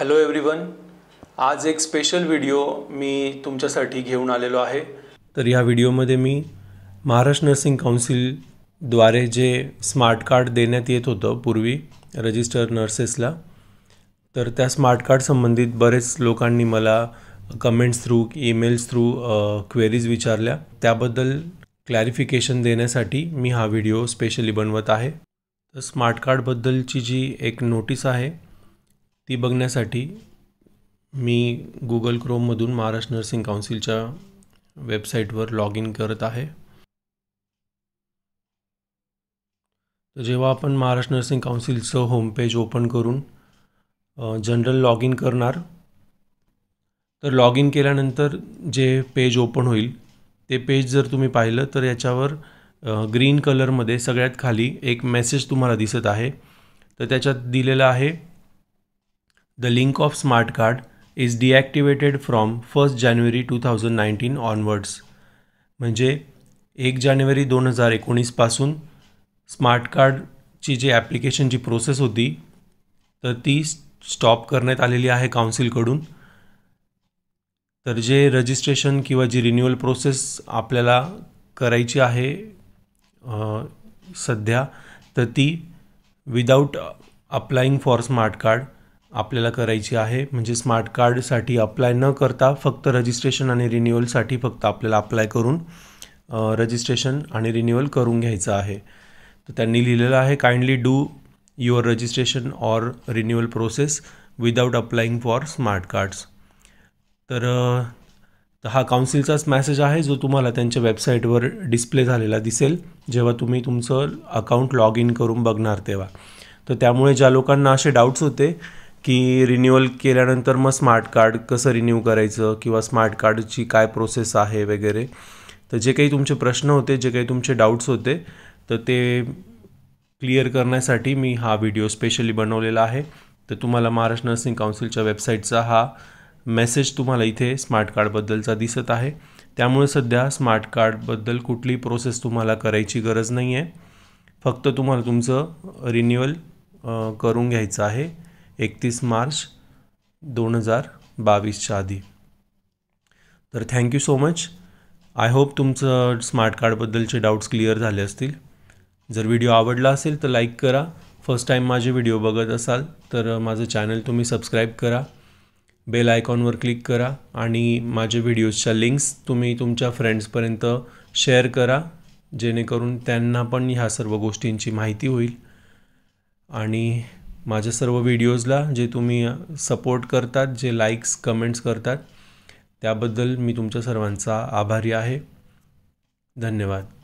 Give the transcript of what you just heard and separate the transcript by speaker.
Speaker 1: hello everyone आज एक special video मी तुमच्यासाठी घेऊन आलेलो आहे तर ह्या व्हिडिओमध्ये मी महाराष्ट्र नर्सिंग काउन्सिलद्वारे जे स्मार्ट कार्ड देण्यात येत होतं पूर्वी रजिस्टर नर्सेसला तर त्या स्मार्ट कार्ड संबंधित बरेच लोकांनी मला comments through emails through queries विचारल्या त्याबद्दल क्लॅरिफिकेशन देण्यासाठी मी हा व्हिडिओ स्पेशली बनवत आहे तर स्मार्ट कार्डबद्दलची जी एक नोटीस आहे ती बघण्यासाठी मी गुगल क्रोममधून महाराष्ट्र नर्सिंग काउन्सिलच्या वेबसाईटवर लॉग इन करत आहे तर जेव्हा आपण महाराष्ट्र नर्सिंग काउन्सिलचं होमपेज ओपन करून जनरल लॉग इन करणार तर लॉग इन केल्यानंतर जे पेज ओपन होईल ते पेज जर तुम्ही पाहिलं तर याच्यावर ग्रीन कलरमध्ये सगळ्यात खाली एक मेसेज तुम्हाला दिसत आहे तर त्याच्यात दिलेलं आहे The link of smart card is deactivated from first जानेवारी टू थाउजंड नाईन्टीन ऑनवर्ड्स म्हणजे एक जानेवारी दोन हजार एकोणीसपासून स्मार्ट कार्डची जी ॲप्लिकेशनची प्रोसेस होती तर ती स्टॉप करण्यात आलेली आहे काउन्सिलकडून तर जे रजिस्ट्रेशन किंवा जी रिन्युअल प्रोसेस आपल्याला करायची आहे सध्या तर ती without applying for smart card आपल्याला करायची आहे म्हणजे स्मार्ट कार्डसाठी अप्लाय न करता फक्त रजिस्ट्रेशन आणि रिन्युअलसाठी फक्त आपल्याला अप्लाय करून रजिस्ट्रेशन आणि रिन्युअल करून घ्यायचं आहे तर त्यांनी लिहिलेलं आहे kindly do your registration or renewal process without applying for smart cards तर हा काउन्सिलचाच मॅसेज आहे जो तुम्हाला त्यांच्या वेबसाईटवर डिस्प्ले झालेला दिसेल जेव्हा तुम्ही तुमचं अकाउंट लॉग इन करून बघणार तेव्हा तर त्यामुळे ज्या लोकांना असे डाऊट्स होते की रिन्यूअल केल्यानंतर मग स्मार्ट कार्ड कसं रिन्यू करायचं किंवा स्मार्ट कार्डची काय प्रोसेस आहे वगैरे तर जे काही तुमचे प्रश्न होते जे काही तुमचे डाऊट्स होते तर ते क्लिअर करण्यासाठी मी हा व्हिडिओ स्पेशली बनवलेला आहे तर तुम्हाला महाराष्ट्र नर्सिंग काउन्सिलच्या वेबसाईटचा हा मेसेज तुम्हाला इथे स्मार्ट कार्डबद्दलचा दिसत आहे त्यामुळे सध्या स्मार्ट कार्डबद्दल कुठली प्रोसेस तुम्हाला करायची गरज नाही आहे फक्त तुम्हाला तुमचं रिन्युअल करून घ्यायचं आहे एकतीस मार्च दोन हजार बावीसच्या आधी तर thank you so much I hope तुमचं स्मार्ट कार्डबद्दलचे डाऊट्स क्लिअर झाले असतील जर व्हिडिओ आवडला असेल तर लाईक करा फर्स्ट टाईम माझे व्हिडिओ बघत असाल तर माझं चॅनल तुम्ही सबस्क्राईब करा बेल आयकॉनवर क्लिक करा आणि माझे व्हिडिओजच्या लिंक्स तुम्ही तुमच्या फ्रेंड्सपर्यंत शेअर करा जेणेकरून त्यांना पण ह्या सर्व गोष्टींची माहिती होईल आणि माझ्या सर्व व्हिडिओजला जे तुम्ही सपोर्ट करतात जे लाईक्स कमेंट्स करतात त्याबद्दल मी तुमच्या सर्वांचा आभारी आहे धन्यवाद